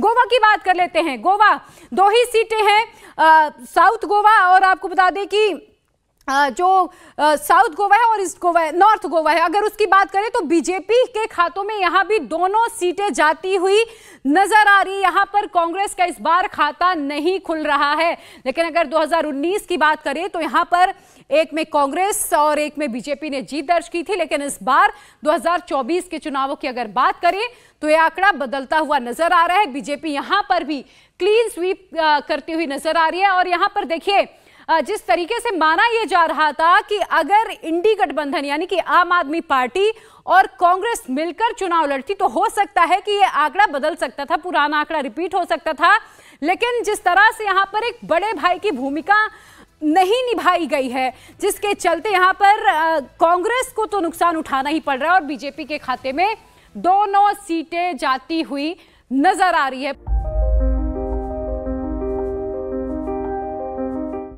गोवा की बात कर लेते हैं गोवा दो ही सीटें हैं साउथ गोवा और आपको बता दें कि जो साउथ गोवा है और ईस्ट गोवा है नॉर्थ गोवा है अगर उसकी बात करें तो बीजेपी के खातों में यहाँ भी दोनों सीटें जाती हुई नजर आ रही यहाँ पर कांग्रेस का इस बार खाता नहीं खुल रहा है लेकिन अगर 2019 की बात करें तो यहाँ पर एक में कांग्रेस और एक में बीजेपी ने जीत दर्ज की थी लेकिन इस बार 2024 के चुनावों की अगर बात करें तो यह आंकड़ा बदलता हुआ नजर आ रहा है बीजेपी यहाँ पर भी क्लीन स्वीप करती हुई नजर आ रही है और यहाँ पर देखिए जिस तरीके से माना यह जा रहा था कि अगर इंडी गठबंधन यानी कि आम आदमी पार्टी और कांग्रेस मिलकर चुनाव लड़ती तो हो सकता है कि यह आंकड़ा बदल सकता था पुराना आंकड़ा रिपीट हो सकता था लेकिन जिस तरह से यहाँ पर एक बड़े भाई की भूमिका नहीं निभाई गई है जिसके चलते यहाँ पर कांग्रेस को तो नुकसान उठाना ही पड़ रहा है और बीजेपी के खाते में दोनों सीटें जाती हुई नजर आ रही है